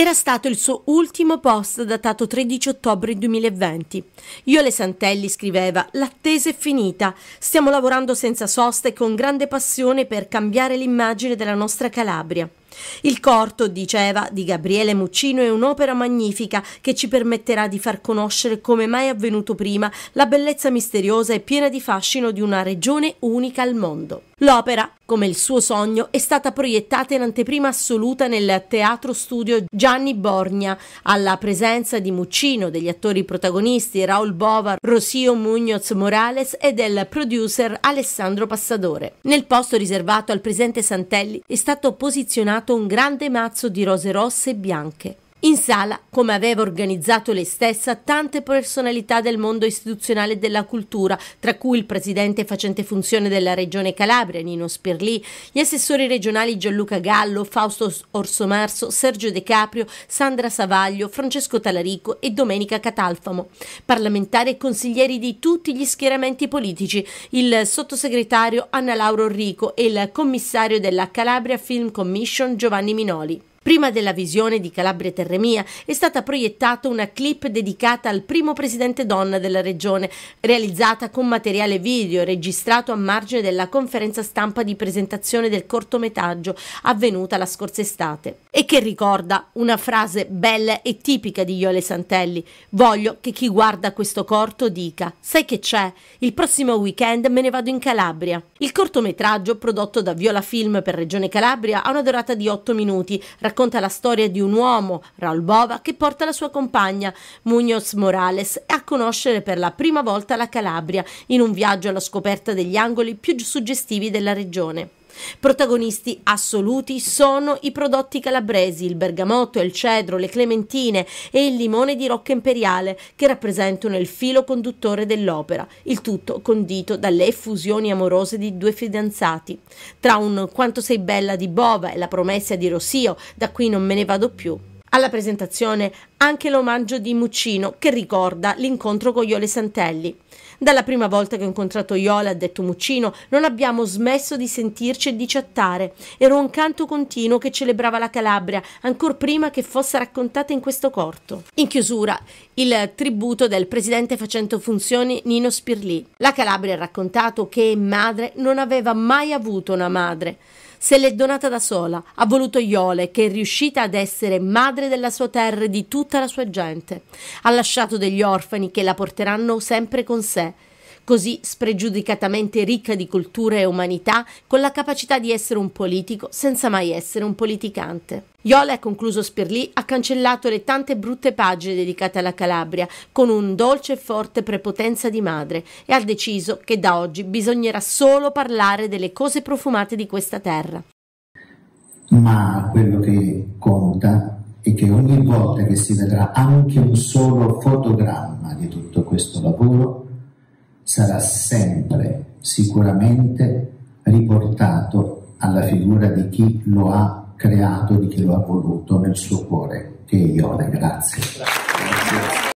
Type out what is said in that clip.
Era stato il suo ultimo post datato 13 ottobre 2020. Iole Santelli scriveva L'attesa è finita, stiamo lavorando senza sosta e con grande passione per cambiare l'immagine della nostra Calabria. Il corto, diceva, di Gabriele Muccino è un'opera magnifica che ci permetterà di far conoscere come mai avvenuto prima la bellezza misteriosa e piena di fascino di una regione unica al mondo. L'opera, come il suo sogno, è stata proiettata in anteprima assoluta nel Teatro Studio Gianni Borgna, alla presenza di Muccino, degli attori protagonisti Raul Bovar, Rosio Muñoz Morales e del producer Alessandro Passadore. Nel posto riservato al presente Santelli è stato posizionato un grande mazzo di rose rosse e bianche. In sala, come aveva organizzato lei stessa, tante personalità del mondo istituzionale e della cultura, tra cui il presidente facente funzione della regione Calabria, Nino Spirlì, gli assessori regionali Gianluca Gallo, Fausto Orsomarso, Sergio De Caprio, Sandra Savaglio, Francesco Talarico e Domenica Catalfamo, parlamentari e consiglieri di tutti gli schieramenti politici, il sottosegretario Anna Lauro Orrico e il commissario della Calabria Film Commission Giovanni Minoli. Prima della visione di Calabria Terremia è stata proiettata una clip dedicata al primo presidente donna della regione, realizzata con materiale video registrato a margine della conferenza stampa di presentazione del cortometraggio avvenuta la scorsa estate e che ricorda una frase bella e tipica di Iole Santelli. Voglio che chi guarda questo corto dica: Sai che c'è? Il prossimo weekend me ne vado in Calabria. Il cortometraggio prodotto da Viola Film per Regione Calabria ha una durata di 8 minuti, racconta racconta la storia di un uomo, Raul Bova, che porta la sua compagna, Muñoz Morales, a conoscere per la prima volta la Calabria in un viaggio alla scoperta degli angoli più suggestivi della regione. Protagonisti assoluti sono i prodotti calabresi, il bergamotto, il cedro, le clementine e il limone di Rocca Imperiale, che rappresentano il filo conduttore dell'opera, il tutto condito dalle effusioni amorose di due fidanzati. Tra un Quanto sei bella di Bova e la promessa di Rossio, da qui non me ne vado più, alla presentazione anche l'omaggio di Muccino che ricorda l'incontro con Iole Santelli. Dalla prima volta che ho incontrato Iole, ha detto Muccino, non abbiamo smesso di sentirci e di chattare. Era un canto continuo che celebrava la Calabria, ancor prima che fosse raccontata in questo corto. In chiusura, il tributo del presidente facendo funzioni Nino Spirlì. La Calabria ha raccontato che madre non aveva mai avuto una madre. Se l'è donata da sola, ha voluto Iole, che è riuscita ad essere madre della sua terra e di tutta la sua gente. Ha lasciato degli orfani che la porteranno sempre con sé così spregiudicatamente ricca di cultura e umanità, con la capacità di essere un politico senza mai essere un politicante. Iola, ha concluso Spirlì, ha cancellato le tante brutte pagine dedicate alla Calabria con un dolce e forte prepotenza di madre e ha deciso che da oggi bisognerà solo parlare delle cose profumate di questa terra. Ma quello che conta è che ogni volta che si vedrà anche un solo fotogramma di tutto questo lavoro, sarà sempre sicuramente riportato alla figura di chi lo ha creato, di chi lo ha voluto nel suo cuore, che è Ione. Grazie.